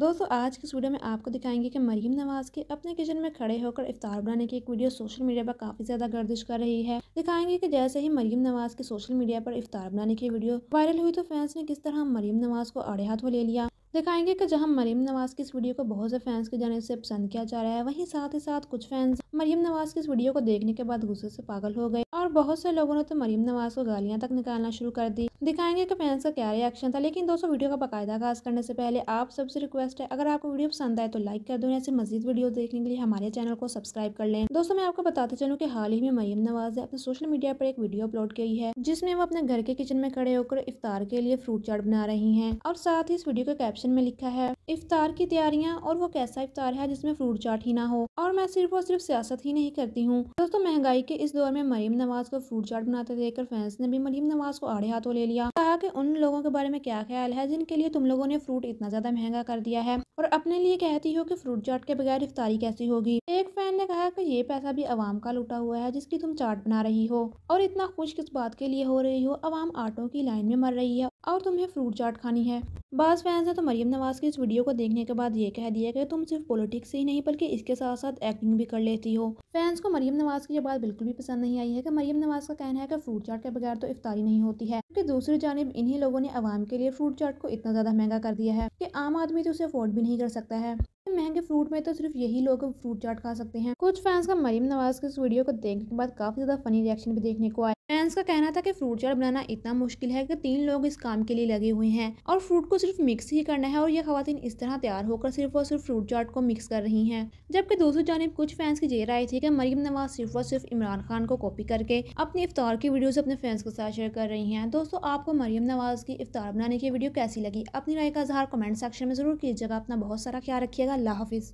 दोस्तों आज की वीडियो में आपको दिखाएंगे कि मरीम नवाज़ के अपने किचन में खड़े होकर इफ्तार बनाने की एक वीडियो सोशल मीडिया पर काफ़ी ज़्यादा गर्दिश कर रही है दिखाएंगे कि जैसे ही मरीम नवाज़ की सोशल मीडिया पर इफ्तार बनाने की वीडियो वायरल हुई तो फैंस ने किस तरह मरीम नवाज़ को आड़े हाथों ले लिया दिखाएंगे कि जहाँ मरीम नवाज़ की इस वीडियो को बहुत से फैंस की जाने से पसंद किया जा रहा है वहीं साथ ही साथ कुछ फैंस मरीम नवाज़ की इस वीडियो को देखने के बाद गुस्से से पागल हो गए और बहुत से लोगों ने तो मरीम नवाज़ को गालियां तक निकालना शुरू कर दी दिखाएंगे कि फैंस का क्या रिएक्शन था लेकिन दोस्तों वीडियो का बकायदा खास करने से पहले आप सबसे रिक्वेस्ट है अगर आपको वीडियो पसंद आए तो लाइक कर दो ऐसी मजीद वीडियो देखने के लिए हमारे चैनल को सब्सक्राइब कर लें दोस्तों मैं आपको बताते चलूँ की हाल ही में मरीम नवाज़ ने अपने सोशल मीडिया पर एक वीडियो अपलोड की है जिसमें वो अपने घर के किचन में खड़े होकर इफ्तार के लिए फ्रूट चाट बना रही है और साथ ही इस वीडियो के कैप्शन में लिखा है इफ्तार की तैयारियाँ और वो कैसा इफ्तार है जिसमें फ्रूट चाट ही ना हो और मैं सिर्फ और सिर्फ सियासत ही नहीं करती हूँ दोस्तों महंगाई के इस दौर में मरीम नवाज को फ्रूट चाट बनाते देखकर फैंस ने भी मरीम नवाज को आड़े हाथों ले लिया कहा कि उन लोगों के बारे में क्या ख्याल है जिनके लिए तुम लोगों ने फ्रूट इतना ज्यादा महंगा कर दिया है और अपने लिए कहती हो कि फ्रूट चाट के बगैर इफ्तारी कैसी होगी एक फैन ने कहा कि ये पैसा भी आवाम का लुटा हुआ है जिसकी तुम चाट बना रही हो और इतना खुश किस बात के लिए हो रही हो आवाम आटो की लाइन में मर रही है और तुम्हें फ्रूट चाट खानी है बाज़ फैंस ने तो मरीम नवाज़ की इस वीडियो को देखने के बाद ये कह दिया कि तुम सिर्फ पॉलिटिक्स ही नहीं बल्कि इसके साथ साथ एक्टिंग भी कर लेती हो फैंस को मरीम नवाज़ की ये बात बिल्कुल भी पसंद नहीं आई है कि मरीम नवाज़ का कहना है कि फ्रूट चाट के बगैर तो इफ्तारी नहीं होती है क्योंकि दूसरी जानब इन्हीं लोगों ने आवाम के लिए फ्रूट चाट को इतना ज़्यादा महंगा कर दिया है कि आम आदमी तो उसे अफोर्ड भी नहीं कर सकता है महंगे फ्रूट में तो सिर्फ यही लोग फ्रूट चाट खा सकते हैं कुछ फैंस का मरीम नवाज की इस वीडियो को देखने के बाद काफी ज्यादा फनी रिएक्शन भी देखने को आया फैंस का कहना था कि फ्रूट चाट बनाना इतना मुश्किल है कि तीन लोग इस काम के लिए लगे हुए हैं और फ्रूट को सिर्फ मिक्स ही करना है और ये खातन इस तरह तैयार होकर सिर्फ और सिर्फ फ्रूट चाट को मिक्स कर रही हैं जबकि दूसरी जानब कुछ फैंस की ये राय थी कि मरीम नवाज सिर्फ और सिर्फ इमरान खान को कॉपी करके अपनी इफ्तार की वीडियोज अपने फैंस के साथ शेयर कर रही है दोस्तों आपको मरीम नवाज की इफ्तार बनाने की वीडियो कैसी लगी अपनी राय का इजहार कमेंट सेक्शन में जरूर कीजिएगा अपना बहुत सारा ख्याल रखिएगा अल्लाह हाफिज़